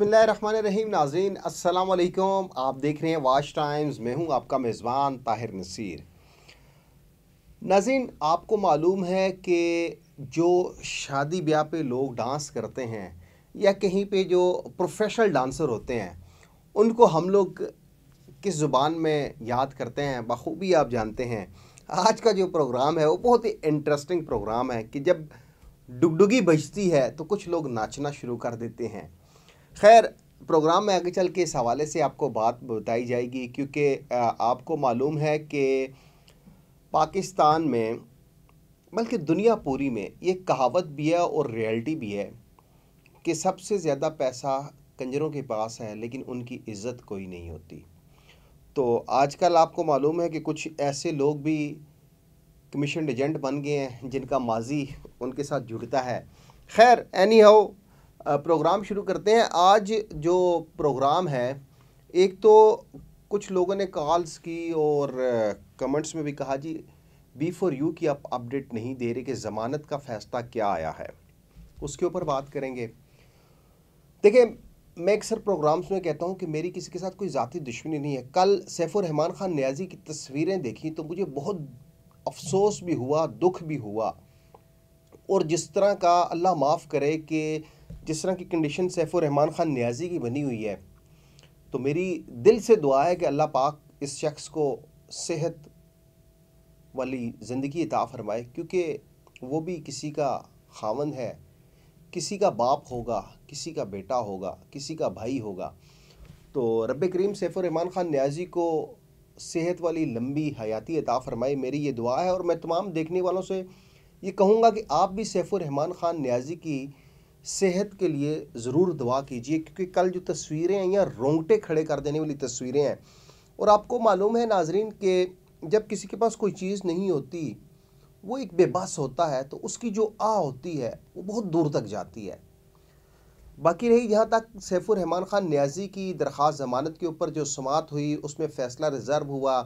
बिसमीम नाजीन असलकम आप देख रहे हैं वाश टाइम्स मैं हूं आपका मेज़बान ताहिर नसीर नाजीन आपको मालूम है कि जो शादी ब्याह पे लोग डांस करते हैं या कहीं पे जो प्रोफेशनल डांसर होते हैं उनको हम लोग किस ज़ुबान में याद करते हैं बखूबी आप जानते हैं आज का जो प्रोग्राम है वो बहुत ही इंटरेस्टिंग प्रोग्राम है कि जब डुगडुगी बजती है तो कुछ लोग नाचना शुरू कर देते हैं खैर प्रोग्राम में आगे चल के इस हवाले से आपको बात बताई जाएगी क्योंकि आपको मालूम है कि पाकिस्तान में बल्कि दुनिया पूरी में ये कहावत भी है और रियलिटी भी है कि सबसे ज़्यादा पैसा कंजरों के पास है लेकिन उनकी इज़्ज़त कोई नहीं होती तो आजकल आपको मालूम है कि कुछ ऐसे लोग भी कमीशन एजेंट बन गए हैं जिनका माजी उनके साथ जुड़ता है खैर एनी हाउ प्रोग्राम शुरू करते हैं आज जो प्रोग्राम है एक तो कुछ लोगों ने कॉल्स की और कमेंट्स में भी कहा जी बी फॉर यू की आप अपडेट नहीं दे रहे कि ज़मानत का फ़ैसला क्या आया है उसके ऊपर बात करेंगे देखिए मैं अक्सर प्रोग्राम्स में कहता हूँ कि मेरी किसी के साथ कोई ज़ाती दुश्मनी नहीं है कल सैफुररहमान ख़ान न्याजी की तस्वीरें देखी तो मुझे बहुत अफसोस भी हुआ दुख भी हुआ और जिस तरह का अल्लाह माफ़ करे कि जिस तरह की कंडीशन सैफ़ रहमान ख़ान न्याजी की बनी हुई है तो मेरी दिल से दुआ है कि अल्लाह पाक इस शख्स को सेहत वाली ज़िंदगी इता फरमाए क्योंकि वो भी किसी का खावन है किसी का बाप होगा किसी का बेटा होगा किसी का भाई होगा तो रब करीम सैफ़ुररहमान ख़ान न्याजी को सेहत वाली लंबी हयाती अता फरमाई मेरी ये दुआ है और मैं तमाम देखने वालों से ये कहूँगा कि आप भी सैफ़ुररहमान ख़ान न्याजी की सेहत के लिए ज़रूर दुआ कीजिए क्योंकि कल जो तस्वीरें हैं या रोंगटे खड़े कर देने वाली तस्वीरें हैं और आपको मालूम है नाजरीन के जब किसी के पास कोई चीज़ नहीं होती वो एक बेबस होता है तो उसकी जो आ होती है वो बहुत दूर तक जाती है बाकी रही यहाँ तक सैफुर रहमान ख़ान न्याजी की दरख्वास जमानत के ऊपर जो समात हुई उसमें फ़ैसला रिज़र्व हुआ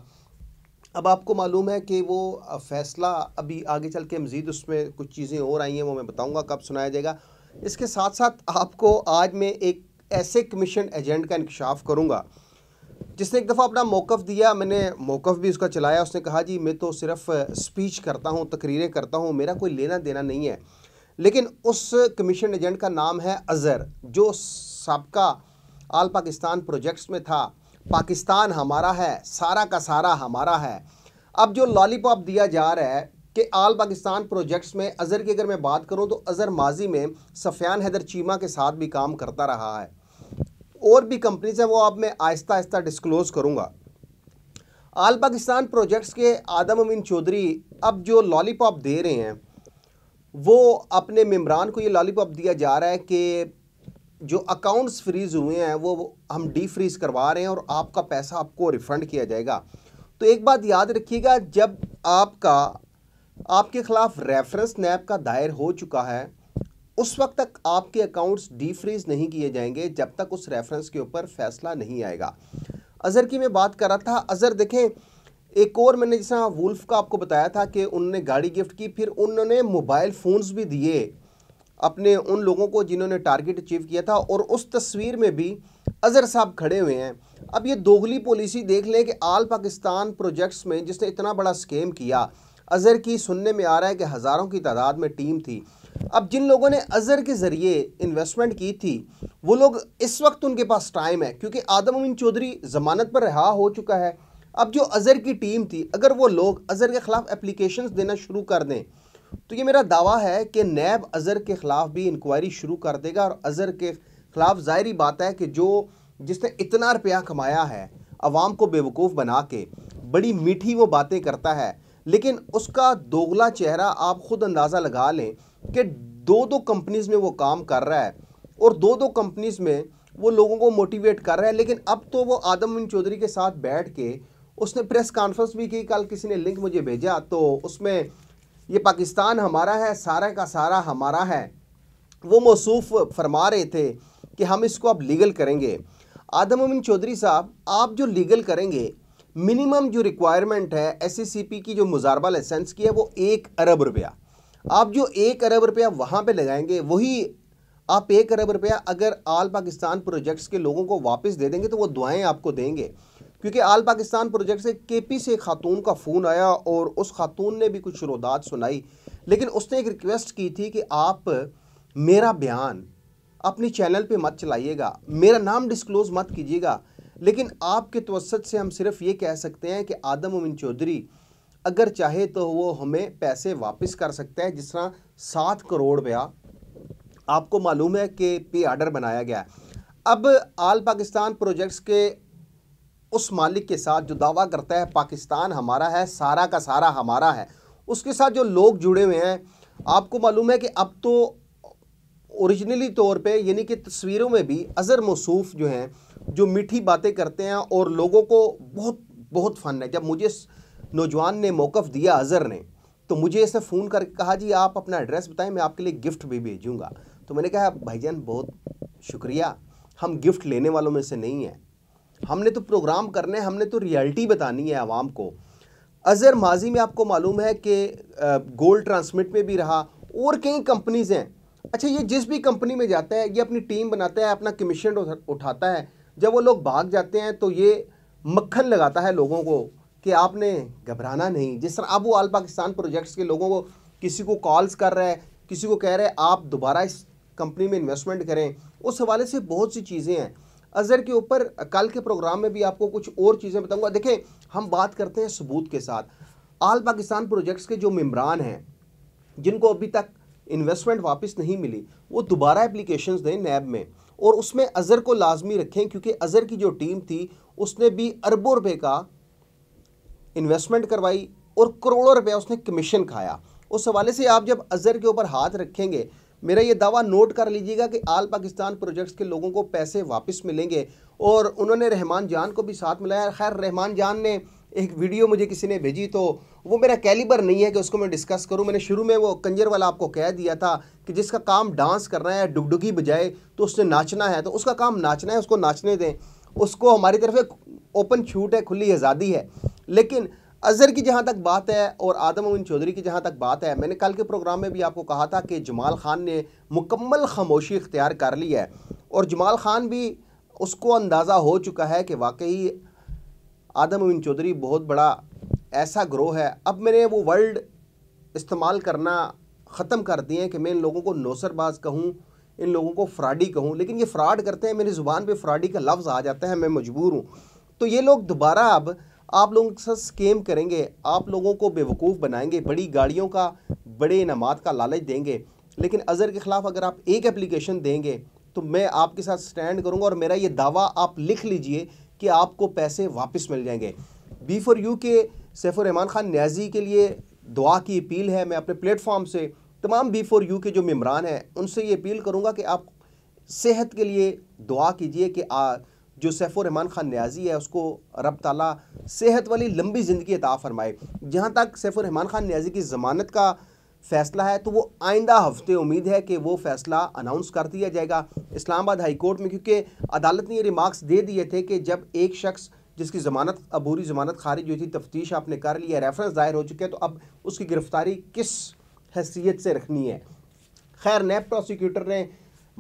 अब आपको मालूम है कि वो फ़ैसला अभी आगे चल के मज़ीद उसमें कुछ चीज़ें और आई हैं वो मैं बताऊँगा कब सुनाया जाएगा इसके साथ साथ आपको आज मैं एक ऐसे कमीशन एजेंट का इंकशाफ करूँगा जिसने एक दफ़ा अपना मौक़ दिया मैंने मौक़ भी उसका चलाया उसने कहा जी मैं तो सिर्फ स्पीच करता हूँ तकरीरें करता हूँ मेरा कोई लेना देना नहीं है लेकिन उस कमीशन एजेंट का नाम है अज़र जो सबका आल पाकिस्तान प्रोजेक्ट्स में था पाकिस्तान हमारा है सारा का सारा हमारा है अब जो लॉलीपॉप दिया जा रहा है कि आल पाकिस्तान प्रोजेक्ट्स में अज़र की अगर मैं बात करूँ तो अज़र माजी में सफ़ियान हैदर चीमा के साथ भी काम करता रहा है और भी कंपनीज हैं वो अब मैं आहिस्ता आहिस्ता डिस्क्लोज़ करूँगा आल पाकिस्तान प्रोजेक्ट्स के आदम अमीन चौधरी अब जो लॉलीपॉप दे रहे हैं वो अपने मम्बरान को ये लॉलीपॉप दिया जा रहा है कि जो अकाउंट्स फ्रीज़ हुए हैं वो हम डी फ्रीज़ करवा रहे हैं और आपका पैसा आपको रिफ़ंड किया जाएगा तो एक बात याद रखिएगा जब आपका आपके खिलाफ रेफरेंस नैप का दायर हो चुका है उस वक्त तक आपके अकाउंट्स डीफ्रीज नहीं किए जाएंगे जब तक उस रेफरेंस के ऊपर फैसला नहीं आएगा अज़र की मैं बात कर रहा था अज़र देखें एक और मैंने जैसा वुल्फ का आपको बताया था कि उन्होंने गाड़ी गिफ्ट की फिर उन्होंने मोबाइल फ़ोन्स भी दिए अपने उन लोगों को जिन्होंने टारगेट अचीव किया था और उस तस्वीर में भी अजहर साहब खड़े हुए हैं अब ये दोगली पॉलिसी देख लें कि आल पाकिस्तान प्रोजेक्ट्स में जिसने इतना बड़ा स्केम किया अज़र की सुनने में आ रहा है कि हज़ारों की तादाद में टीम थी अब जिन लोगों ने अज़र के ज़रिए इन्वेस्टमेंट की थी वो लोग इस वक्त उनके पास टाइम है क्योंकि आदम अमीन चौधरी ज़मानत पर रहा हो चुका है अब जो अज़र की टीम थी अगर वो लोग अज़र के ख़िलाफ़ एप्लीकेशन देना शुरू कर दें तो ये मेरा दावा है कि नैब अज़र के ख़िलाफ़ भी इंक्वायरी शुरू कर देगा और अज़र के ख़िलाफ़ ज़ाहरी बात है कि जो जिसने इतना रुपया कमाया है आवाम को बेवकूफ़ बना के बड़ी मीठी वो बातें करता है लेकिन उसका दोगला चेहरा आप खुद अंदाज़ा लगा लें कि दो दो कंपनीज़ में वो काम कर रहा है और दो दो कंपनीज़ में वो लोगों को मोटिवेट कर रहा है लेकिन अब तो वो आदम बिन चौधरी के साथ बैठ के उसने प्रेस कॉन्फ्रेंस भी की कल किसी ने लिंक मुझे भेजा तो उसमें ये पाकिस्तान हमारा है सारा का सारा हमारा है वो मौसूफ फरमा रहे थे कि हम इसको अब लीगल करेंगे आदम अमीन चौधरी साहब आप जो लीगल करेंगे मिनिमम जो रिक्वायरमेंट है एस की जो मुजारबा लाइसेंस की है वो एक अरब रुपया आप जो एक अरब रुपया वहाँ पे लगाएंगे वही आप एक अरब रुपया अगर आल पाकिस्तान प्रोजेक्ट्स के लोगों को वापस दे देंगे तो वो दुआएं आपको देंगे क्योंकि आल पाकिस्तान प्रोजेक्ट से के पी से खातून का फ़ोन आया और उस खातून ने भी कुछ रोदात सुनाई लेकिन उसने एक रिक्वेस्ट की थी कि आप मेरा बयान अपने चैनल पे मत चलाइएगा मेरा नाम डिस्क्लोज़ मत कीजिएगा लेकिन आपके तवसत से हम सिर्फ ये कह सकते हैं कि आदम उमिन चौधरी अगर चाहे तो वो हमें पैसे वापस कर सकते हैं जिस तरह सात करोड़ रुपया आपको मालूम है कि पे आर्डर बनाया गया है अब आल पाकिस्तान प्रोजेक्ट्स के उस मालिक के साथ जो दावा करता है पाकिस्तान हमारा है सारा का सारा हमारा है उसके साथ जो लोग जुड़े हुए हैं आपको मालूम है कि अब तो औरिजिनली तौर पे यानी कि तस्वीरों में भी अज़र मसूफ जो हैं जो मीठी बातें करते हैं और लोगों को बहुत बहुत फ़न है जब मुझे नौजवान ने मौक़ दिया अज़र ने तो मुझे इसने फ़ोन करके कहा जी आप अपना एड्रेस बताएं मैं आपके लिए गिफ्ट भी भेजूँगा तो मैंने कहा भाईजान बहुत शुक्रिया हम गिफ्ट लेने वालों में से नहीं हैं हमने तो प्रोग्राम करने हमने तो रियलिटी बतानी है आवाम को अज़र माजी में आपको मालूम है कि गोल्ड ट्रांसमिट में भी रहा और कई कंपनीज़ हैं अच्छा ये जिस भी कंपनी में जाता है ये अपनी टीम बनाता है अपना कमीशन उठाता है जब वो लोग भाग जाते हैं तो ये मक्खन लगाता है लोगों को कि आपने घबराना नहीं जिस तरह अब वो आल पाकिस्तान प्रोजेक्ट्स के लोगों को किसी को कॉल्स कर रहा है किसी को कह रहे हैं आप दोबारा इस कंपनी में इन्वेस्टमेंट करें उस हवाले से बहुत सी चीज़ें हैं अज़हर के ऊपर कल के प्रोग्राम में भी आपको कुछ और चीज़ें बताऊँगा देखें हम बात करते हैं सबूत के साथ आल पाकिस्तान प्रोजेक्ट्स के जो मम्बरान हैं जिनको अभी तक इन्वेस्टमेंट वापस नहीं मिली वो दोबारा एप्लीकेशन दें नैब में और उसमें अज़र को लाजमी रखें क्योंकि अज़र की जो टीम थी उसने भी अरबों रुपये का इन्वेस्टमेंट करवाई और करोड़ों रुपया उसने कमीशन खाया उस हवाले से आप जब अज़र के ऊपर हाथ रखेंगे मेरा ये दावा नोट कर लीजिएगा कि आल पाकिस्तान प्रोजेक्ट्स के लोगों को पैसे वापस मिलेंगे और उन्होंने रहमान जान को भी साथ मिलाया खैर रहमान जान ने एक वीडियो मुझे किसी ने भेजी तो वो मेरा कैलिबर नहीं है कि उसको मैं डिस्कस करूं मैंने शुरू में वो कंजर वाला आपको कह दिया था कि जिसका काम डांस करना है डुगडुगी बजाए तो उसने नाचना है तो उसका काम नाचना है उसको नाचने दें उसको हमारी तरफ एक ओपन छूट है खुली आज़ादी है लेकिन अजहर की जहाँ तक बात है और आदम अमिन चौधरी की जहाँ तक बात है मैंने कल के प्रोग्राम में भी आपको कहा था कि जमाल खान ने मुकम्मल खामोशी इख्तियार कर ली है और जमाल खान भी उसको अंदाज़ा हो चुका है कि वाकई आदम अमीन चौधरी बहुत बड़ा ऐसा ग्रोह है अब मैंने वो वर्ल्ड इस्तेमाल करना ख़त्म कर दिए हैं कि मैं इन लोगों को नौसरबाज कहूँ इन लोगों को फ्राडी कहूँ लेकिन ये फ़्राड करते हैं मेरी ज़ुबान पे फ्राडी का लफ्ज़ आ जाता है मैं मजबूर हूँ तो ये लोग दोबारा अब आप लोगों के साथ स्केम करेंगे आप लोगों को बेवकूफ़ बनाएंगे बड़ी गाड़ियों का बड़े इनामत का लालच देंगे लेकिन अज़र के ख़िलाफ़ अगर आप एक एप्लीकेशन देंगे तो मैं आपके साथ स्टैंड करूँगा और मेरा ये दावा आप लिख लीजिए कि आपको पैसे वापस मिल जाएंगे बी फॉर यू के सैफुररहमान ख़ान न्याजी के लिए दुआ की अपील है मैं अपने प्लेटफॉर्म से तमाम बी फॉर यू के जो मम्बरान हैं उनसे ये अपील करूँगा कि आप सेहत के लिए दुआ कीजिए कि आ, जो सैफुररहमान ख़ान न्याजी है उसको रब ताला सेहत वाली लंबी ज़िंदगी अता फरमाए जहाँ तक सैफुररहमान ख़ान न्याजी की ज़मानत का फैसला है तो वो आइंदा हफ्ते उम्मीद है कि वो फैसला अनाउंस कर दिया जाएगा इस्लामाबाद हाई कोर्ट में क्योंकि अदालत ने ये रिमार्क्स दे दिए थे कि जब एक शख्स जिसकी ज़मानत अबूरी ज़मानत खारिज हुई थी तफ्तीश आपने कर लिया रेफरेंस दायर हो चुके हैं तो अब उसकी गिरफ्तारी किस हैसियत से रखनी है खैर नैब प्रोसिक्यूटर ने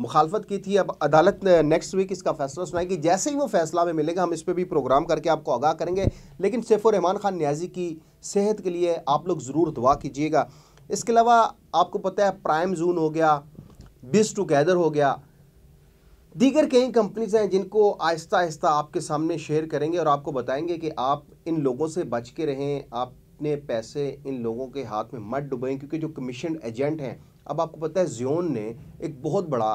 मुखालफत की थी अब अदालत ने नेक्स्ट वीक इसका फैसला सुनाएगी जैसे ही वो फैसला हमें मिलेगा हम इस पर भी प्रोग्राम करके आपको आगाह करेंगे लेकिन सैफुररहमान खान न्याजी की सेहत के लिए आप लोग ज़रूर दुआ कीजिएगा इसके अलावा आपको पता है प्राइम जून हो गया बिस टुगेदर हो गया दीगर कई कंपनीज हैं जिनको आहिस्ता आहिस्ता आपके सामने शेयर करेंगे और आपको बताएंगे कि आप इन लोगों से बच के रहें आपने पैसे इन लोगों के हाथ में मत डुबें क्योंकि जो कमीशन एजेंट हैं अब आपको पता है जियोन ने एक बहुत बड़ा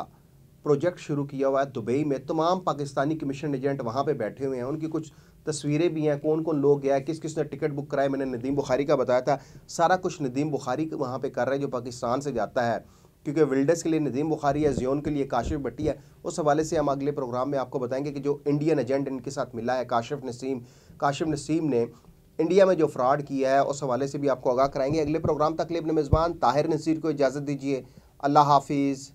प्रोजेक्ट शुरू किया हुआ है दुबई में तमाम पाकिस्तानी कमीशन एजेंट वहाँ पर बैठे हुए हैं उनकी कुछ तस्वीरें भी हैं कौन कौन लोग गया किस किस ने टिकट बुक कराए मैंने नदीम बुखारी का बताया था सारा कुछ नदीम बुखारी वहाँ पर कर रहा है जो पाकिस्तान से जाता है क्योंकि विल्डर्स के लिए नदीम बुखारी है जियोन के लिए काशिफ भट्टी है उस हवाले से हम अगले प्रोग्राम में आपको बताएंगे कि जो इंडियन एजेंट इनके साथ मिला है काशिफ नसीम काशिफ नसीम ने इंडिया में जो फ्रॉड किया है उस हवाले से भी आपको आगाह कराएंगे अगले प्रोग्राम तक लिए अपने मेज़बान ताहिर नसीर को इजाज़त दीजिए अल्लाह हाफिज़